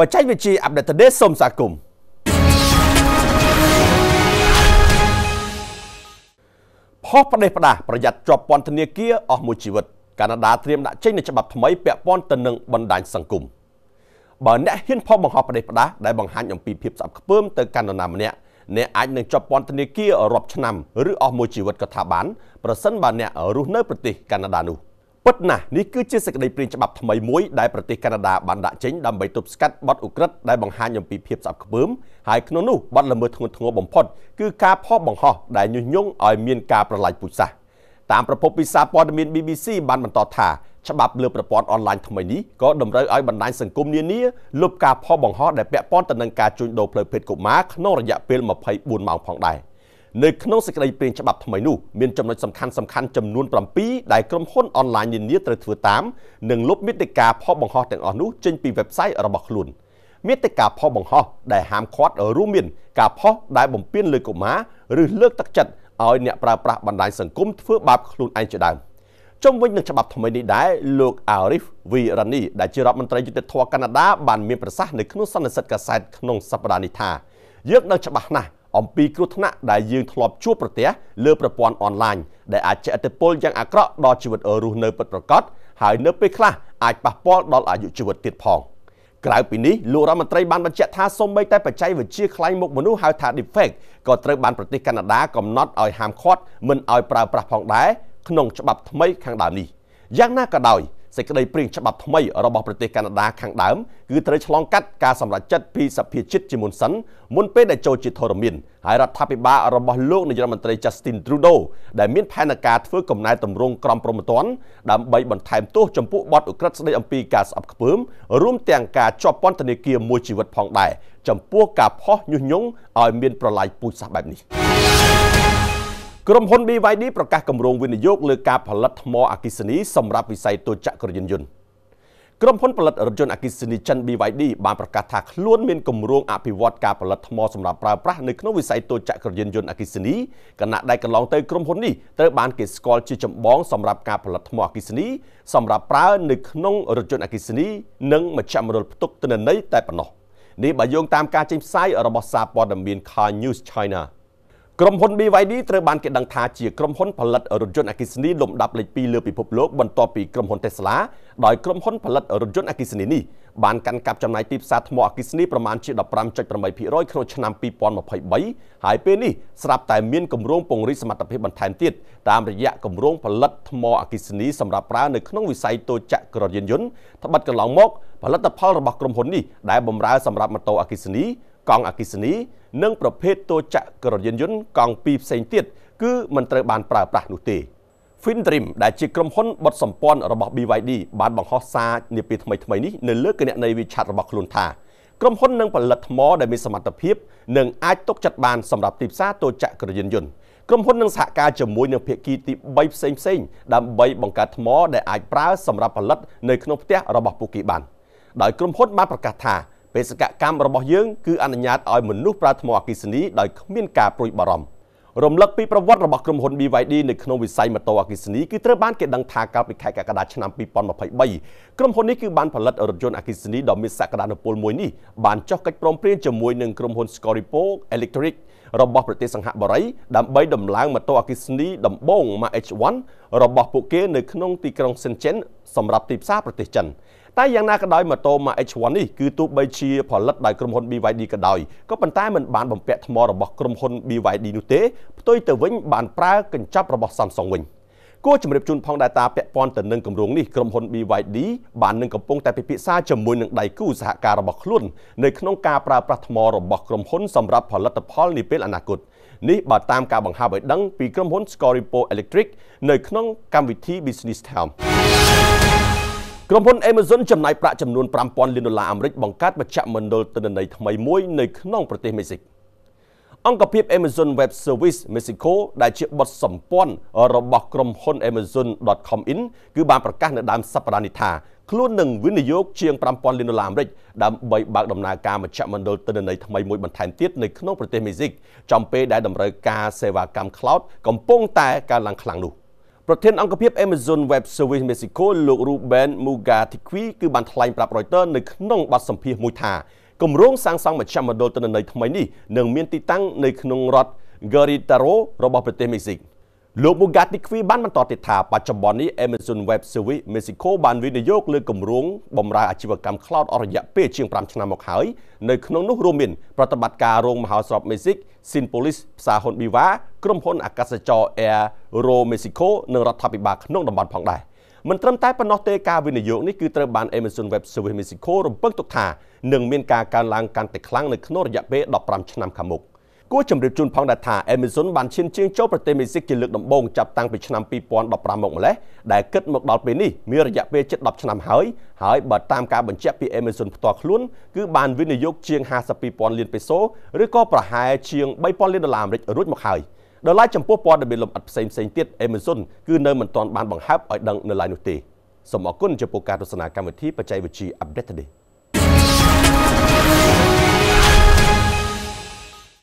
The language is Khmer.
បច្ចេកវិទ្យា Update Today សូមស្វាគមន៍ផុសប្រទេសផ្ដាសប្រយ័ត្នជាប់ពន្ធនាគារអស់មួយជីវិតកាណាដាត្រៀមដាក់ចេញនូវច្បាប់ថ្មីពាក់ព័ន្ធទៅនឹងបណ្ដាញសង្គមបើអ្នកហ៊ានផុសបង្ហោះប្រទេសផ្ដាសដែលបង្ហាញអំពីភាពស្អប់ខ្ពើមទៅកាន់នរណាម្នាក់អ្នកអាចនឹងជាប់ពន្ធនាគាររាប់ឆ្នាំឬអស់មួយជីវិតក៏ថាបានប្រសិនបើអ្នក រស់នៅប្រទេសកាណាដានោះ។ពិតណាស់នេះគឺជាសេចក្តីព្រាងច្បាប់ថ្មីមួយដែលប្រទេសកាណាដាបានដាក់ចេញដើម្បីទប់ស្កាត់បទឧក្រិដ្ឋដែលបង្ហាញអំពីភាពស្អប់ខ្ពើមហើយក្នុងនោះបទល្មើសធ្ងន់ធ្ងរបំផុតគឺការផុសបង្ហោះដែលញុះញង់ឲ្យមានការប្រឡាយពូជសាសន៍តាមប្រភពពីសារព័ត៌មាន BBC បានបន្តថាច្បាប់ លើប្រព័ន្ធអនឡាញថ្មីនេះក៏តម្រូវឲ្យបណ្ដាញសង្គមនានាលុបការផុសបង្ហោះដែលពាក់ព័ន្ធទៅនឹងការជួញដូរផ្លូវភេទកុមារក្នុងរយៈពេល24ម៉ោងផងដែរ។នៅក្នុងសេចក្តីព្រាងច្បាប់ថ្មីនោះមានចំណុចសំខាន់សំខាន់ចំនួន7ដែលក្រុមហ៊ុនអនឡាញនានាត្រូវធ្វើតាមនិងលុបមាតិកាផុសបង្ហោះទាំងអស់នោះចេញពី website របស់ខ្លួនមាតិកាផុសបង្ហោះដែលហាមឃាត់រួមមានការផុសដែលបំពានលើកុមារឬលើកទឹកចិត្តឲ្យអ្នកប្រើប្រាស់បណ្ដាញសង្គមធ្វើបាបខ្លួនឯងជាដើមជុំវិញនឹងច្បាប់ថ្មីនេះដែរលោក Arif Virani ដែលជារដ្ឋមន្ត្រីយុតិធធម៌កាណាដាបានមានប្រសាសន៍នៅក្នុងសន្និសីទកាសែតក្នុងសប្តាហ៍នេះថាយើងដឹងច្បាស់ណាស់អំពីគ្រោះថ្នាក់ដែលយើងធ្លាប់ជួបប្រទះលើប្រព័ន្ធអនឡាញដែលអាចជះឥទ្ធិពលយ៉ាងអាក្រក់ដល់ជីវិតរស់នៅពិតប្រាកដហើយនៅពេលខ្លះអាចប៉ះពាល់ដល់អាយុជីវិតទៀតផងក្រៅពីនេះលោករដ្ឋមន្ត្រីបានបញ្ជាក់ថាសូម្បីតែបច្ចេកវិទ្យាក្លែងមុខមនុស្សហៅថា deepfake ក៏ត្រូវបានប្រទេសកាណាដាកំណត់ឲ្យហាមឃាត់មិនឲ្យប្រើប្រាស់ផងដែរក្នុងច្បាប់ថ្មីខាងដើមនេះយ៉ាងណាក៏ដោយសេចក្តីព្រៀងច្បាប់ថ្មីរបស់ប្រទេសកាណាដាខាងដើមគឺត្រូវឆ្លងកាត់ការសម្រេចចិត្តពីសភាជាតិជាមុនសិនមុនពេលដែលចូលជាធរមានហើយរដ្ឋាភិបាលរបស់លោកនាយរដ្ឋមន្ត្រី Justin Trudeau ដែលមានផែនការធ្វើកំណែតម្រង់ក្រមព្រហ្មទណ្ឌដើម្បីបន្ថែមទោសចំពោះបទឧក្រិដ្ឋស្តីអំពីការស្អប់ខ្ពើមរួមទាំងការជាប់ពន្ធនាគារមួយជីវិតផងដែរចំពោះការផុសញុះញង់ឲ្យមានប្រឡាយពូជសាសន៍បែបនេះក្រុមហ៊ុន BYD ប្រកាសគម្រោងវិនិយោគលើការផលិតថ្មអគ្គិសនីសម្រាប់វិស័យទូចក្រយានយន្តក្រុមហ៊ុនផលិតរថយន្តអគ្គិសនីចិន BYD បានប្រកាសថាខ្លួនមានគម្រោងអភិវឌ្ឍការផលិតថ្មសម្រាប់ប្រើប្រាស់នៅក្នុងវិស័យទូចក្រយានយន្តអគ្គិសនីគណៈដែលកន្លងទៅក្រុមហ៊ុននេះត្រូវបានគេស្គាល់ជាចម្បងសម្រាប់ការផលិតថ្មអគ្គិសនីសម្រាប់ប្រើនៅក្នុងរថយន្តអគ្គិសនីនិងមជ្ឈមណ្ឌលផ្ទុកទិន្នន័យតែប៉ុណ្ណោះ នេះបើយោងតាមការចេញផ្សាយរបស់សារព័ត៌មាន Car News China ក្រុមហ៊ុន BYD ត្រូវបានគេដឹងថាជាក្រុមហ៊ុនផលិតរថយន្តអគ្គិសនីលំដាប់លេខ2លើពិភពលោកបន្ទាប់ពីក្រុមហ៊ុន Tesla ដោយក្រុមហ៊ុនផលិតរថយន្តអគ្គិសនីនេះបានកាន់កាប់ចំណាយទីផ្សារថ្មអគ្គិសនីប្រមាណជា15.8%ក្នុងឆ្នាំ2023ហើយពេលនេះស្រាប់តែមានគម្រោងពង្រីកសមត្ថភាពបន្ថែមទៀតតាមរយៈគម្រោងផលិតថ្ម អគ្គិសនីសម្រាប់ប្រើនៅក្នុងវិស័យតូចក្រយានយន្តត្បិតកន្លងមក ផលិតផលរបស់ក្រុមហ៊ុននេះដែលបម្រើសម្រាប់ម៉ូតូអគ្គិសនីកង់អគិសនីនិងប្រភេទតូចក្រយានយន្តកង់2ផ្សេងទៀតគឺមិនត្រូវបានប្រើប្រាស់នោះទេ Findrim ដែលជាក្រុមហ៊ុនបត់សម្ព័ន្ធរបស់ BYD បានបង្ហោះសារនាពេលថ្មីៗនេះនៅលើគណនីវិឆ័តរបស់ខ្លួនថាក្រុមហ៊ុននឹងផលិតថ្មដែលមានសមត្ថភាពនិងអាចទុកចិត្តបានសម្រាប់ទីផ្សារតូចក្រយានយន្តក្រុមហ៊ុននឹងសហការជាមួយនឹងភាគីទី3ផ្សេងផ្សេងដើម្បីបង្កើតថ្ម ដែលអាចប្រើសម្រាប់ផលិត នៅក្នុងផ្ទះរបស់ពួកគេបានដោយក្រុមហ៊ុន បានប្រកាសថាបេសកកម្មរបស់យើងគឺអនុញ្ញាតឲ្យមនុស្សប្រើថ្មអគ្គិសនីដោយគ្មានការព្រួយបារម្ភរំលឹកពីប្រវត្តិរបស់ក្រុមហ៊ុន BYD នៅក្នុងវិស័យម៉ូតូអគ្គិសនីគឺត្រូវបានគេដឹងថាកាលពីខែកក្កដាឆ្នាំ2023ក្រុមហ៊ុននេះគឺបានផលិតរថយន្តអគ្គិសនីដ៏មានសក្តានុពលមួយនេះបានចុះកិច្ចព្រមព្រៀងជាមួយនឹងក្រុមហ៊ុន Scoripo Electric របស់ប្រទេសសង្ហបុរីដើម្បីដំឡើងម៉ូតូអគ្គិសនីដំបូង Mach H1 របស់ពួកគេនៅក្នុងទីក្រុង Shenzhen សម្រាប់ទីផ្សារប្រទេសចិន។តែយ៉ាងណាក៏ដោយម៉ូតូ MH1 នេះគឺទោះបីជាផលិតដោយក្រុមហ៊ុន BYD ក៏ដោយក៏ប៉ុន្តែมันបានបំពាក់ថ្មរបស់ក្រុមហ៊ុន BYD នោះទេផ្ទុយទៅវិញបានប្រើកញ្ចប់របស់ Samsung វិញគួរជំរាបជូនផងដែរតាពាក់ព័ន្ធទៅនឹងគម្រោងនេះក្រុមហ៊ុន BYD បាននឹងកំពុងតែពិភាក្សាជាមួយនឹងដៃគូសហការរបស់ខ្លួននៅក្នុងការប្រើប្រាស់ថ្មរបស់ក្រុមហ៊ុនសម្រាប់ផលិតផលនាពេលអនាគតនេះបើតាមការបង្ហើបឲ្យដឹងពីក្រុមហ៊ុន Scoripo Electric នៅក្នុងកម្មវិធី Business Town ក្រុមហ៊ុន Amazon ចំណាយប្រាក់ចំនួន5000លានដុល្លារអាមេរិកបង្កើតមជ្ឈមណ្ឌលទិន្នន័យថ្មីមួយនៅក្នុងប្រទេសមិចស៊ិកអង្គភាព Amazon Web Service Mexico ដែលជាបទសម្ព័ន្ធរបស់ក្រុមហ៊ុន amazon.com in គឺបានប្រកាសនៅដើមសប្តាហ៍នេះថាខ្លួននឹងវិនិយោគជាង5000លានដុល្លារអាមេរិកដើម្បីបើកដំណើរការមជ្ឈមណ្ឌលទិន្នន័យថ្មីមួយបន្ថែមទៀតនៅក្នុងប្រទេសមិចស៊ិកចំពេលដែលតម្រូវការសេវាកម្ម cloud កំពុងតែកើនឡើងខ្លាំងនោះ។ប្រធានអង្គភាព Amazon Web Service Mexico លោក Ruben Mugatikwi គឺបានថ្លែងប្រាប់ Reuters នៅក្នុងបទសម្ភាសន៍មួយថាគម្រោងសាងសង់មជ្ឈមណ្ឌលទិន្នន័យថ្មីនេះនឹងមានទីតាំងនៅក្នុងរដ្ឋ Guerrero របស់ប្រទេសមិចស៊ីកលោក Bugatti Quick បានបន្តទៀតថាបច្ចុប្បន្ននេះ Amazon Web Services Mexico បានវិនិយោគលើគម្រោងបម្រើអាជីវកម្ម Cloud អស់រយៈពេលជាង5ឆ្នាំមកហើយនៅក្នុងនោះរួមមានប្រតិបត្តិការរោងមហោស្រព Mexico Sinpolis ផ្សារហ៊ុន Biva ក្រុមហ៊ុនអាកាសចរ Aero Mexico និងរដ្ឋាភិបាលក្នុងតំបន់ផងដែរមិនត្រឹមតែប៉ុណ្ណោះទេការវិនិយោគនេះគឺត្រូវបាន Amazon Web Services Mexico រំពឹងទុកថានឹងមានការកើនឡើងកាន់តែខ្លាំងនៅក្នុងរយៈពេល15ឆ្នាំខាងមុខ។គួរជម្រាបជូនផងដែរថា Amazon បានឈានជើងចូលប្រទេសមេស៊ីកជាលើកដំបូងចាប់តាំងពីឆ្នាំ2015មកម្លេះដែលគិតមកដល់ពេលនេះមានរយៈពេលជិត10ឆ្នាំហើយហើយបើតាមការបញ្ជាក់ពី Amazon ផ្ទាល់ខ្លួនគឺបានវិនិយោគជាង52,000លានបេសូឬក៏ប្រហែលជាង3,000លានដុល្លារអាមេរិករួចមកហើយដល់ឡែកចំពោះព័ត៌មានលម្អិតផ្សេងផ្សេងទៀត Amazon គឺនៅមិនទាន់បានបង្ហើបឲ្យដឹងនៅឡើយនោះទេសូមអរគុណចំពោះការទស្សនាកម្មវិធីបច្ចេកវិទ្យា Update Today